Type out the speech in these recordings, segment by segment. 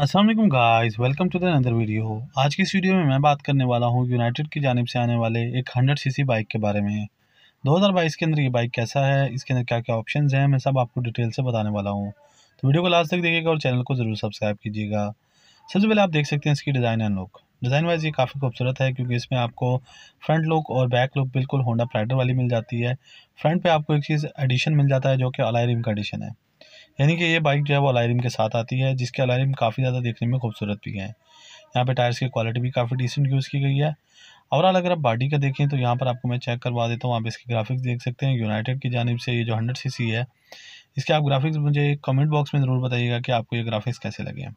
Aslam guys welcome to the video आज की इस वीडियो में मैं बात करने वाला हूँ यूनाइटेड की जानब से आने वाले एक 100 सीसी बाइक के बारे में 2022 के अंदर ये बाइक कैसा है इसके अंदर क्या क्या ऑप्शन हैं मैं सब आपको डिटेल से बताने वाला हूँ तो वीडियो को लास्ट तक देखिएगा और चैनल को ज़रूर सब्सक्राइब कीजिएगा सबसे पहले आप देख सकते हैं इसकी design and look design wise ये काफ़ी खूबसूरत है क्योंकि इसमें आपको फ्रंट लुक और बैक लुक बिल्कुल होंडा प्राइडर वाली मिल जाती है फ्रंट पर आपको एक चीज़ एडिशन मिल जाता है जो कि अलाई रिम का एडिशन है यानी कि ये बाइक जो है वो अलाइरिम के साथ आती है जिसके अलाइरिम काफ़ी ज़्यादा देखने में खूबसूरत भी हैं यहाँ पे टायर्स की क्वालिटी भी काफ़ी डिसेंट यूज़ की गई है ओवरऑल अगर आप बॉडी का देखें तो यहाँ पर आपको मैं चेक करवा देता हूँ आप इसकी ग्राफिक्स देख सकते हैं यूनाइटेड की जानब से ये जो हंड्रेड सी है इसके आप ग्राफिक्स मुझे कमेंट बॉक्स में ज़रूर बताइएगा कि आपको ये ग्राफिक्स कैसे लगे हैं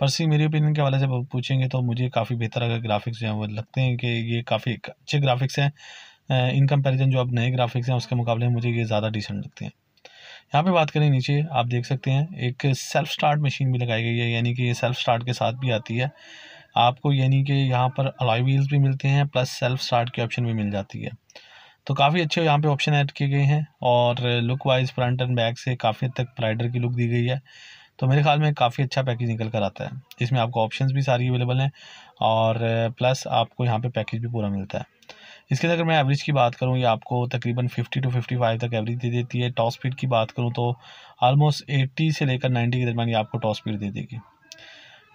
पर्सनली मेरी ओपिनियन के हवाले से पूछेंगे तो मुझे काफ़ी बेहतर अगर ग्राफिक्स जो हैं वो लगते हैं कि ये काफ़ी अच्छे ग्राफिक्स हैं इन कंपेरिजन जो अब नए ग्राफिक्स हैं उसके मुकाबले मुझे ये ज़्यादा डिसेंट लगते हैं यहाँ पे बात करें नीचे आप देख सकते हैं एक सेल्फ स्टार्ट मशीन भी लगाई गई है यानी कि ये सेल्फ स्टार्ट के साथ भी आती है आपको यानी कि यहाँ पर अलॉय व्हील्स भी मिलते हैं प्लस सेल्फ स्टार्ट की ऑप्शन भी मिल जाती है तो काफ़ी अच्छे यहाँ पे ऑप्शन ऐड किए गए हैं और look wise front and back से काफ़ी हद तक प्राइडर की लुक दी गई है तो मेरे ख्याल में काफ़ी अच्छा पैकेज निकल कर आता है जिसमें आपको ऑप्शंस भी सारी अवेलेबल हैं और प्लस आपको यहाँ पे पैकेज भी पूरा मिलता है इसके अगर मैं एवरेज की बात करूँ ये आपको तकरीबन फ़िफ्टी टू फिफ्टी फाइव तक एवरेज दे देती है टॉस स्पीड की बात करूँ तो आलमोस्ट एट्टी से लेकर नाइन्टी के दरमियान ये आपको टॉस स्पीड दे देगी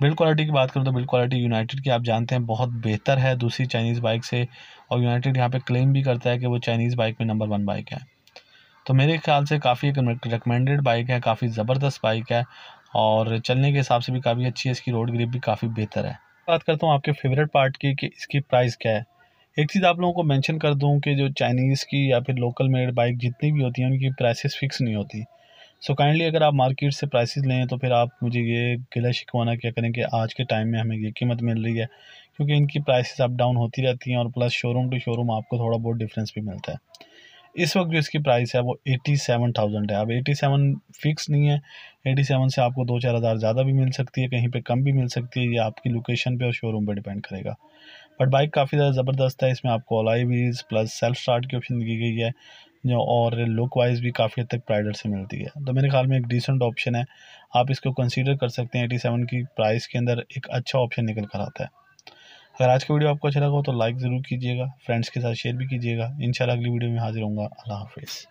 बिल्ड क्वालिटी की बात करूँ तो बिल्ड क्वालिटी यूनाइटेड की आप जानते हैं बहुत बेहतर है दूसरी चाइनीज़ बाइक से और यूनाइटेड यहाँ पर क्लेम भी करता है कि वो चाइनीज़ बाइक में नंबर वन बाइक है तो मेरे ख्याल से काफ़ी एक रिकमेंडेड बाइक है काफ़ी ज़बरदस्त बाइक है और चलने के हिसाब से भी काफ़ी अच्छी है इसकी रोड ग्रिप भी काफ़ी बेहतर है बात करता हूँ आपके फेवरेट पार्ट की कि इसकी प्राइस क्या है एक चीज़ आप लोगों को मेंशन कर दूं कि जो चाइनीज़ की या फिर लोकल मेड बाइक जितनी भी होती हैं उनकी प्राइसेस फिक्स नहीं होती सो so काइंडली अगर आप मार्केट से प्राइसेस लें तो फिर आप मुझे ये गिला शिकवाना क्या करें कि आज के टाइम में हमें ये कीमत मिल रही है क्योंकि इनकी प्राइसेस अप डाउन होती रहती हैं और प्लस शोरूम टू शोरूम आपको थोड़ा बहुत डिफरेंस भी मिलता है इस वक्त जो इसकी प्राइस है वो एटी सेवन थाउजेंड है अब एटी सेवन फिक्स नहीं है एटी सेवन से आपको दो चार हज़ार ज़्यादा भी मिल सकती है कहीं पे कम भी मिल सकती है ये आपकी लोकेशन पे और शोरूम पे डिपेंड करेगा बट बाइक काफ़ी ज़्यादा ज़बरदस्त है इसमें आपको alloy wheels plus self start की ऑप्शन दी गई है जो और लुक वाइज भी काफ़ी हद तक प्राइडर से मिलती है तो मेरे ख्याल में एक डिसेंट ऑप्शन है आप इसको कंसीडर कर सकते हैं एटी सेवन की प्राइस के अंदर एक अच्छा ऑप्शन निकल कर आता है अगर आज का वीडियो आपको अच्छा लगा हो तो लाइक ज़रूर कीजिएगा फ्रेंड्स के साथ शेयर भी कीजिएगा इन अगली वीडियो में हाजिर होंगे अल्लाह हाफिज़